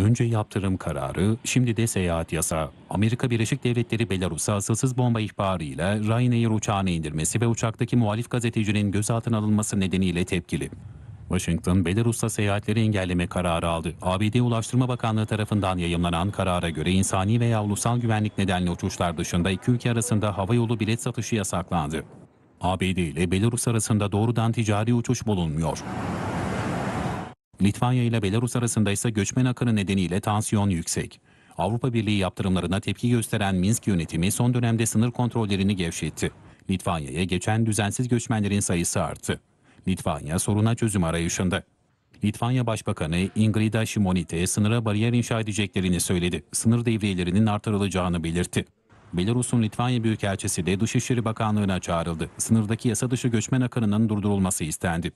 Önce yaptırım kararı, şimdi de seyahat yasa. Amerika Birleşik Devletleri Belarus'a asılsız bomba ihbarıyla Ryanair uçağını indirmesi ve uçaktaki muhalif gazetecinin gözaltına alınması nedeniyle tepkili. Washington, Belarus'ta seyahatleri engelleme kararı aldı. ABD Ulaştırma Bakanlığı tarafından yayınlanan karara göre insani veya ulusal güvenlik nedenli uçuşlar dışında iki ülke arasında havayolu bilet satışı yasaklandı. ABD ile Belarus arasında doğrudan ticari uçuş bulunmuyor. Litvanya ile Belarus arasında ise göçmen akını nedeniyle tansiyon yüksek. Avrupa Birliği yaptırımlarına tepki gösteren Minsk yönetimi son dönemde sınır kontrollerini gevşetti. Litvanya'ya geçen düzensiz göçmenlerin sayısı arttı. Litvanya soruna çözüm arayışında. Litvanya Başbakanı Ingrida Simonite sınıra bariyer inşa edeceklerini söyledi. Sınır devriyelerinin artırılacağını belirtti. Belarus'un Litvanya Büyükelçisi de Dışişleri Bakanlığı'na çağrıldı. Sınırdaki yasa dışı göçmen akınının durdurulması istendi.